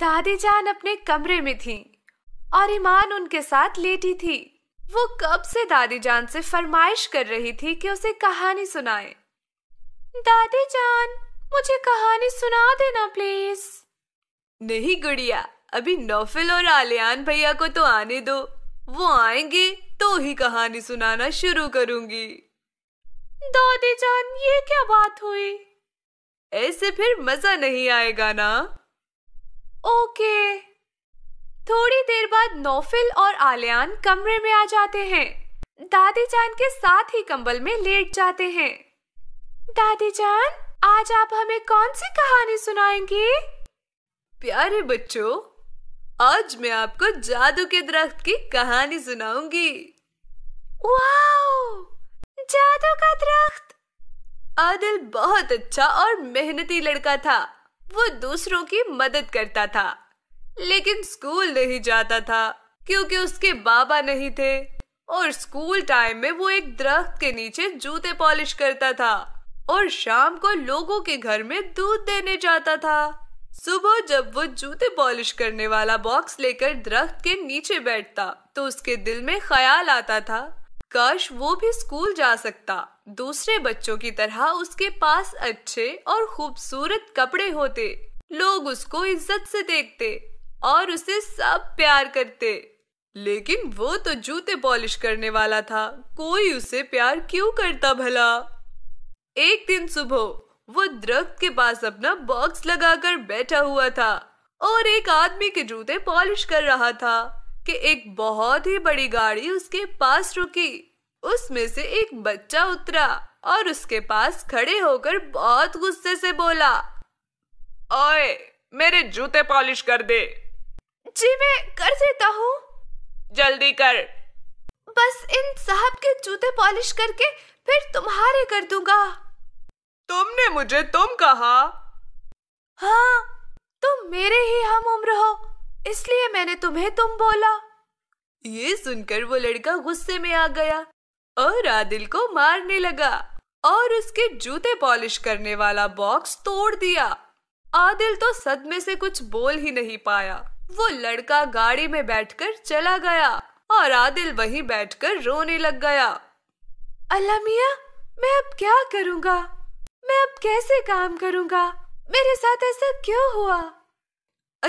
दादी जान अपने कमरे में थी और ईमान उनके साथ लेटी थी वो कब से दादी जान से फरमाइश कर रही थी कि उसे कहानी सुनाए दादी जान मुझे कहानी सुना देना प्लीज नहीं गुड़िया अभी नौफिल और आलियान भैया को तो आने दो वो आएंगे तो ही कहानी सुनाना शुरू करूंगी दादी जान ये क्या बात हुई ऐसे फिर मजा नहीं आएगा ना बाद नौफिल और आलियान कमरे में आ जाते हैं दादी जान के साथ ही कंबल में लेट जाते हैं दादी जान आज आप हमें कौन सी कहानी सुनाएंगे प्यारे बच्चों आज मैं आपको जादू के दरख्त की कहानी सुनाऊंगी जादू का दरख्त आदिल बहुत अच्छा और मेहनती लड़का था वो दूसरों की मदद करता था लेकिन स्कूल नहीं जाता था क्योंकि उसके बाबा नहीं थे और स्कूल टाइम में वो एक दरख्त के नीचे जूते पॉलिश करता था और शाम को लोगों के घर में दूध देने जाता था सुबह जब वो जूते पॉलिश करने वाला बॉक्स लेकर दरख्त के नीचे बैठता तो उसके दिल में ख्याल आता था काश वो भी स्कूल जा सकता दूसरे बच्चों की तरह उसके पास अच्छे और खूबसूरत कपड़े होते लोग उसको इज्जत से देखते और उसे सब प्यार करते लेकिन वो तो जूते पॉलिश करने वाला था कोई उसे प्यार क्यों करता भला एक दिन सुबह वो दरख्त के पास अपना बॉक्स लगाकर बैठा हुआ था और एक आदमी के जूते पॉलिश कर रहा था कि एक बहुत ही बड़ी गाड़ी उसके पास रुकी उसमें से एक बच्चा उतरा और उसके पास खड़े होकर बहुत गुस्से से बोला ओए मेरे जूते पॉलिश कर दे जी मैं कर देता हूँ जल्दी कर बस इन साहब के जूते पॉलिश करके फिर तुम्हारे कर दूंगा तुमने मुझे तुम कहा हाँ तुम मेरे ही हम उम्र हो इसलिए मैंने तुम्हें तुम बोला ये सुनकर वो लड़का गुस्से में आ गया और आदिल को मारने लगा और उसके जूते पॉलिश करने वाला बॉक्स तोड़ दिया आदिल तो सदमे से कुछ बोल ही नहीं पाया वो लड़का गाड़ी में बैठकर चला गया और आदिल वहीं बैठकर रोने लग गया अल्लाह मिया मैं अब क्या करूँगा मैं अब कैसे काम करूँगा मेरे साथ ऐसा क्यों हुआ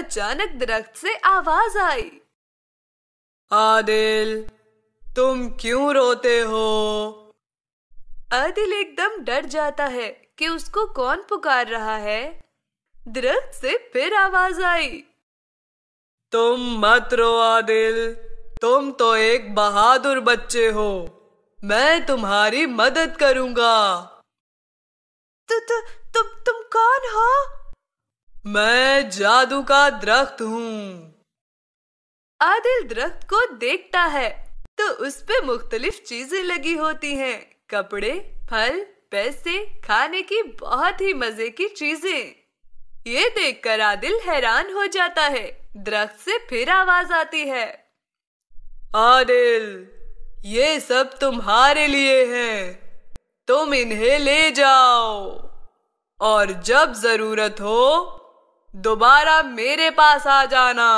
अचानक दरख्त से आवाज आई आदिल तुम क्यों रोते हो आदिल एकदम डर जाता है कि उसको कौन पुकार रहा है दरख्त से फिर आवाज आई तुम मत रो आदिल तुम तो एक बहादुर बच्चे हो मैं तुम्हारी मदद करूंगा तु, तो, तो, तु, तु, तुम कौन हो मैं जादू का दरख्त हूँ आदिल दरख्त को देखता है तो उस पे मुख्तलिफ चीजें लगी होती हैं कपड़े फल पैसे खाने की बहुत ही मजे की चीजें ये देखकर आदिल हैरान हो जाता है दरख्त से फिर आवाज आती है आदिल ये सब तुम्हारे लिए है तुम इन्हें ले जाओ और जब जरूरत हो दोबारा मेरे पास आ जाना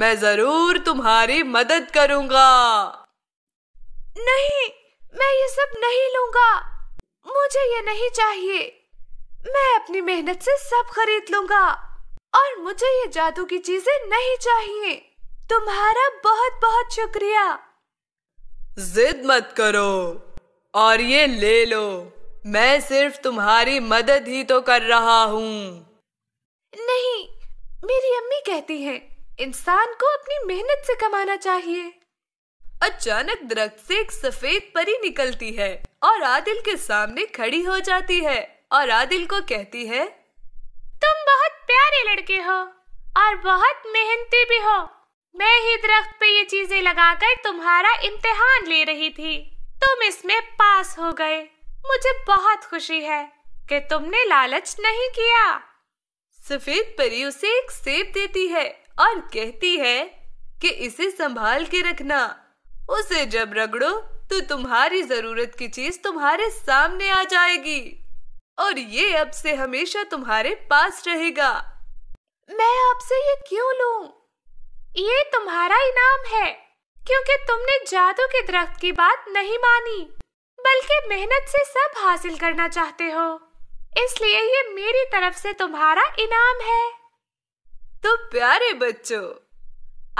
मैं जरूर तुम्हारी मदद करूंगा नहीं मैं ये सब नहीं लूंगा मुझे ये नहीं चाहिए मैं अपनी मेहनत से सब खरीद लूंगा और मुझे ये जादू की चीजें नहीं चाहिए तुम्हारा बहुत बहुत शुक्रिया जिद मत करो और ये ले लो मैं सिर्फ तुम्हारी मदद ही तो कर रहा हूँ नहीं मेरी अम्मी कहती है इंसान को अपनी मेहनत से कमाना चाहिए अचानक दरख्त से एक सफेद परी निकलती है और आदिल के सामने खड़ी हो जाती है और आदिल को कहती है तुम बहुत प्यारे लड़के हो और बहुत मेहनती भी हो मैं ही दरख्त पे ये चीजें लगाकर तुम्हारा इम्तिहान ले रही थी तुम इसमें पास हो गए मुझे बहुत खुशी है कि तुमने लालच नहीं किया सफेद परी उसे एक सेब देती है और कहती है कि इसे संभाल के रखना उसे जब रगड़ो तो तुम्हारी जरूरत की चीज तुम्हारे सामने आ जाएगी और ये अब से हमेशा तुम्हारे पास रहेगा मैं आपसे ये क्यों लूं? ये तुम्हारा इनाम है क्योंकि तुमने जादू के दरख्त की बात नहीं मानी बल्कि मेहनत से सब हासिल करना चाहते हो इसलिए ये मेरी तरफ से तुम्हारा इनाम है तो प्यारे बच्चों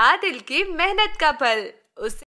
आदिल की मेहनत का फल उसे